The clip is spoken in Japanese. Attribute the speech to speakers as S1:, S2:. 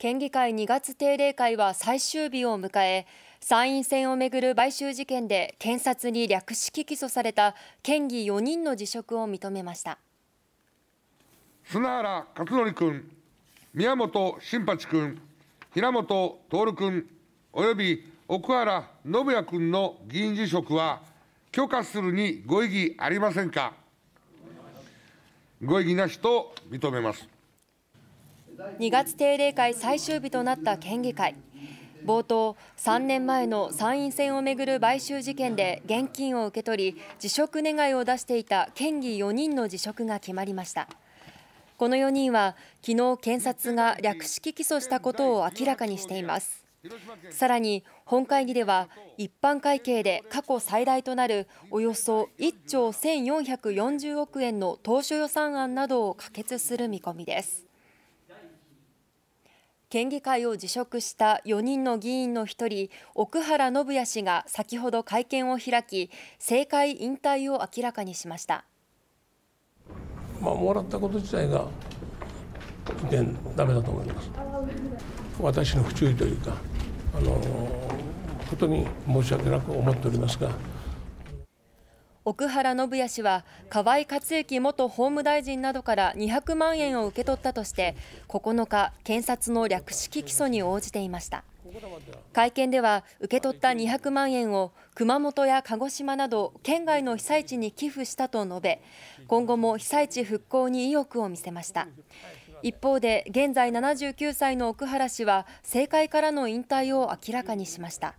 S1: 県議会2月定例会は最終日を迎え参院選をめぐる買収事件で検察に略式起訴された県議4人の辞職を認めました
S2: 砂原克則君宮本新八君平本徹君および奥原信也君の議員辞職は許可するにご異議ありませんかご異議なしと認めます。
S1: 2月定例会最終日となった県議会冒頭3年前の参院選をめぐる買収事件で現金を受け取り辞職願を出していた県議4人の辞職が決まりましたこの4人は昨日検察が略式起訴したことを明らかにしていますさらに本会議では一般会計で過去最大となるおよそ1兆1440億円の当初予算案などを可決する見込みです県議会を辞職した4人の議員の1人奥原信也氏が先ほど会見を開き政界引退を明らかにしました、
S3: まあ、もらったこと自体が全ダメだと思います私の不注意というかあのことに申し訳なく思っておりますが
S1: 奥原信也氏は河合克行元法務大臣などから200万円を受け取ったとして9日検察の略式起訴に応じていました会見では受け取った200万円を熊本や鹿児島など県外の被災地に寄付したと述べ今後も被災地復興に意欲を見せました一方で現在79歳の奥原氏は政界からの引退を明らかにしました